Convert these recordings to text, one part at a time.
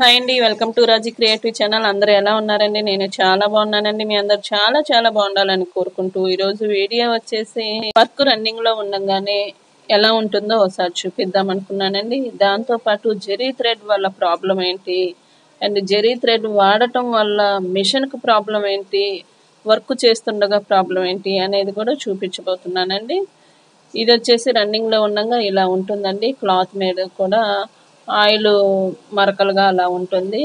hi అండి welcome to Raji creative channel అందరూ ఎలా ఉన్నారండి నేను చాలా బాగున్నానండి మీ అందరు చాలా చాలా బాగుండాలని కోరుకుంటూ ఈరోజు వీడియో వచ్చేసి వర్క్ రన్నింగ్లో ఉండగానే ఎలా ఉంటుందో ఒకసారి చూపిద్దాం అనుకున్నానండి దాంతోపాటు జెరీ థ్రెడ్ వల్ల ప్రాబ్లం ఏంటి అండ్ జెరీ థ్రెడ్ వాడటం వల్ల మిషన్కి ప్రాబ్లం ఏంటి వర్క్ చేస్తుండగా ప్రాబ్లం ఏంటి అనేది కూడా చూపించబోతున్నానండి ఇది వచ్చేసి రన్నింగ్లో ఉండగా ఇలా ఉంటుందండి క్లాత్ మీద కూడా ఆయిల్ మరకలుగా అలా ఉంటుంది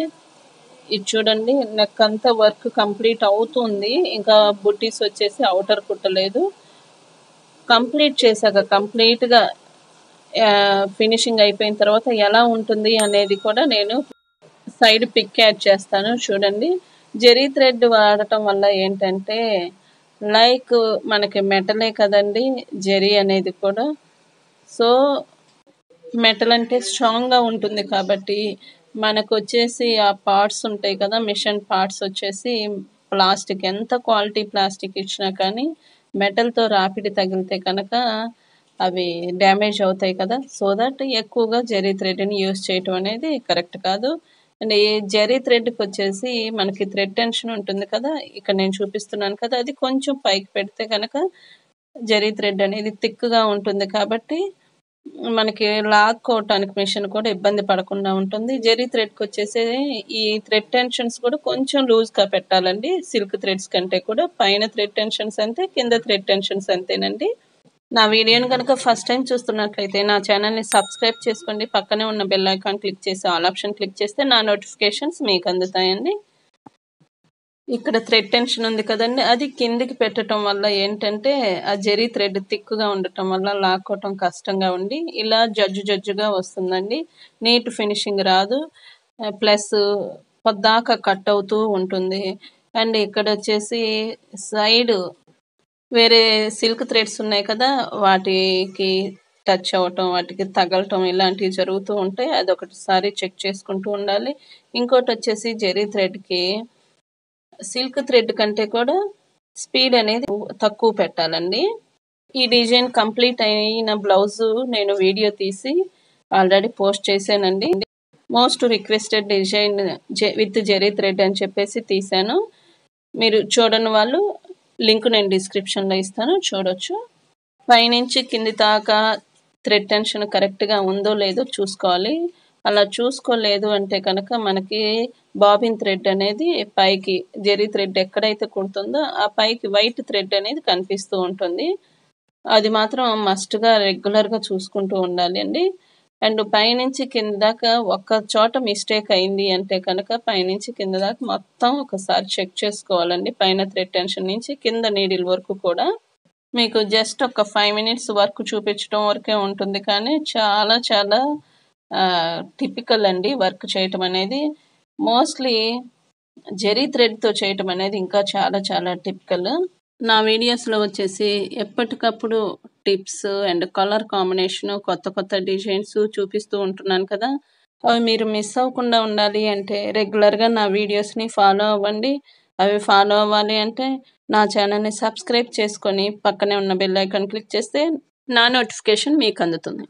ఇది చూడండి నెక్ అంతా వర్క్ కంప్లీట్ అవుతుంది ఇంకా బుట్టీస్ వచ్చేసి అవుటర్ కుట్టలేదు కంప్లీట్ చేశాక కంప్లీట్గా ఫినిషింగ్ అయిపోయిన తర్వాత ఎలా ఉంటుంది అనేది కూడా నేను సైడ్ పిక్ యాడ్ చేస్తాను చూడండి జెరీ థ్రెడ్ వాడటం వల్ల ఏంటంటే లైక్ మనకి మెటలే కదండి జెరీ అనేది కూడా సో మెటల్ అంటే స్ట్రాంగ్గా ఉంటుంది కాబట్టి మనకు వచ్చేసి ఆ పార్ట్స్ ఉంటాయి కదా మిషన్ పార్ట్స్ వచ్చేసి ప్లాస్టిక్ ఎంత క్వాలిటీ ప్లాస్టిక్ ఇచ్చినా కానీ మెటల్తో రాపిడి తగిలితే కనుక అవి డ్యామేజ్ అవుతాయి కదా సో దట్ ఎక్కువగా జరీ థ్రెడ్ని యూజ్ చేయటం అనేది కరెక్ట్ కాదు అండ్ ఈ జరీ థ్రెడ్కి వచ్చేసి మనకి థ్రెడ్ టెన్షన్ ఉంటుంది కదా ఇక్కడ నేను చూపిస్తున్నాను కదా అది కొంచెం పైకి పెడితే కనుక జరీ థ్రెడ్ అనేది థిక్గా ఉంటుంది కాబట్టి మనకి లాక్కోవటానికి మిషన్ కూడా ఇబ్బంది పడకుండా ఉంటుంది జెరీ థ్రెడ్కి వచ్చేసి ఈ థ్రెడ్ టెన్షన్స్ కూడా కొంచెం లూజ్గా పెట్టాలండి సిల్క్ థ్రెడ్స్ కంటే కూడా పైన థ్రెడ్ టెన్షన్స్ అంతే కింద థ్రెడ్ టెన్షన్స్ అంతేనండి నా వీడియోని కనుక ఫస్ట్ టైం చూస్తున్నట్లయితే నా ఛానల్ని సబ్స్క్రైబ్ చేసుకోండి పక్కనే ఉన్న బెల్ ఐకాన్ క్లిక్ చేసి ఆల్ ఆప్షన్ క్లిక్ చేస్తే నా నోటిఫికేషన్స్ మీకు అందుతాయండి ఇక్కడ థ్రెడ్ టెన్షన్ ఉంది కదండి అది కిందికి పెట్టడం వల్ల ఏంటంటే ఆ జరీ థ్రెడ్ థిక్గా ఉండటం వల్ల లాక్కోవటం కష్టంగా ఉండి ఇలా జడ్జు జడ్జుగా వస్తుందండి నీట్ ఫినిషింగ్ రాదు ప్లస్ పొద్దాక కట్ అవుతూ ఉంటుంది అండ్ ఇక్కడ వచ్చేసి సైడ్ వేరే సిల్క్ థ్రెడ్స్ ఉన్నాయి కదా వాటికి టచ్ అవ్వటం వాటికి తగలటం ఇలాంటివి జరుగుతూ ఉంటాయి అది ఒకటిసారి చెక్ చేసుకుంటూ ఉండాలి ఇంకోటి వచ్చేసి జెరీ థ్రెడ్కి సిల్క్ థ్రెడ్ కంటే కూడా స్పీడ్ అనేది తక్కువ పెట్టాలండి ఈ డిజైన్ కంప్లీట్ అయిన బ్లౌజ్ నేను వీడియో తీసి ఆల్రెడీ పోస్ట్ చేశానండి most requested design with zari thread అని చెప్పేసి తీశాను మీరు చూడని వాళ్ళు లింక్ నేను డిస్క్రిప్షన్లో ఇస్తాను చూడొచ్చు పైనుంచి కింది దాకా థ్రెడ్ టెన్షన్ కరెక్ట్గా ఉందో లేదో చూసుకోవాలి అలా చూసుకోలేదు అంటే కనుక మనకి బాబిన్ థ్రెడ్ అనేది పైకి జెరీ థ్రెడ్ ఎక్కడైతే కుడుతుందో ఆ పైకి వైట్ థ్రెడ్ అనేది కనిపిస్తూ ఉంటుంది అది మాత్రం మస్ట్గా రెగ్యులర్గా చూసుకుంటూ ఉండాలి అండి అండ్ పైనుంచి కింద దాకా ఒక్క చోట మిస్టేక్ అయింది అంటే కనుక పైనుంచి కింద దాకా మొత్తం ఒకసారి చెక్ చేసుకోవాలండి పైన థ్రెడ్ టెన్షన్ నుంచి కింద నీడిల్ వరకు కూడా మీకు జస్ట్ ఒక ఫైవ్ మినిట్స్ వర్క్ చూపించడం వరకే ఉంటుంది కానీ చాలా చాలా టిపికల్ అండి వర్క్ చేయటం అనేది మోస్ట్లీ జెరీ థ్రెడ్తో చేయటం అనేది ఇంకా చాలా చాలా టిపికల్ నా వీడియోస్లో వచ్చేసి ఎప్పటికప్పుడు టిప్స్ అండ్ కలర్ కాంబినేషన్ కొత్త కొత్త డిజైన్స్ చూపిస్తూ ఉంటున్నాను కదా అవి మీరు మిస్ అవ్వకుండా ఉండాలి అంటే రెగ్యులర్గా నా వీడియోస్ని ఫాలో అవ్వండి అవి ఫాలో అవ్వాలి అంటే నా ఛానల్ని సబ్స్క్రైబ్ చేసుకొని పక్కనే ఉన్న బెల్ ఐకాన్ క్లిక్ చేస్తే నా నోటిఫికేషన్ మీకు అందుతుంది